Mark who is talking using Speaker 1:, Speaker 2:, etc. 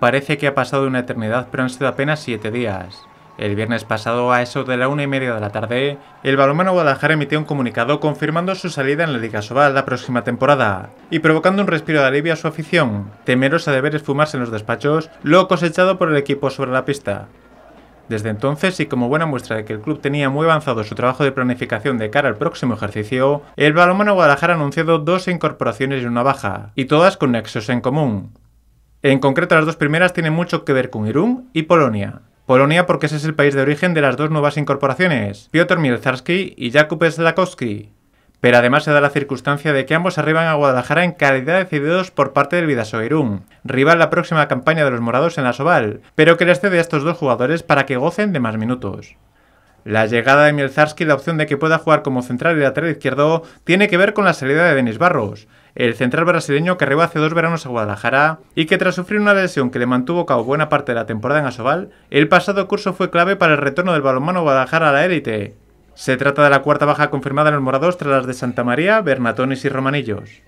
Speaker 1: Parece que ha pasado una eternidad, pero han sido apenas siete días. El viernes pasado, a eso de la una y media de la tarde, el balonmano Guadalajara emitió un comunicado confirmando su salida en la Liga Sobal la próxima temporada y provocando un respiro de alivio a su afición, temerosa de ver esfumarse en los despachos lo cosechado por el equipo sobre la pista. Desde entonces, y como buena muestra de que el club tenía muy avanzado su trabajo de planificación de cara al próximo ejercicio, el balonmano Guadalajara ha anunciado dos incorporaciones y una baja, y todas con nexos en común. En concreto, las dos primeras tienen mucho que ver con Irún y Polonia. Polonia porque ese es el país de origen de las dos nuevas incorporaciones, Piotr Mielzarski y Jakub Slakowski. Pero además se da la circunstancia de que ambos arriban a Guadalajara en calidad de cedidos por parte del Vidaso Irún, rival la próxima campaña de los morados en la Soval, pero que les cede a estos dos jugadores para que gocen de más minutos. La llegada de Mielzarski y la opción de que pueda jugar como central y lateral izquierdo tiene que ver con la salida de Denis Barros, el central brasileño que arribó hace dos veranos a Guadalajara y que tras sufrir una lesión que le mantuvo cabo buena parte de la temporada en Asobal, el pasado curso fue clave para el retorno del balonmano Guadalajara a la élite. Se trata de la cuarta baja confirmada en el morados tras las de Santa María, Bernatones y Romanillos.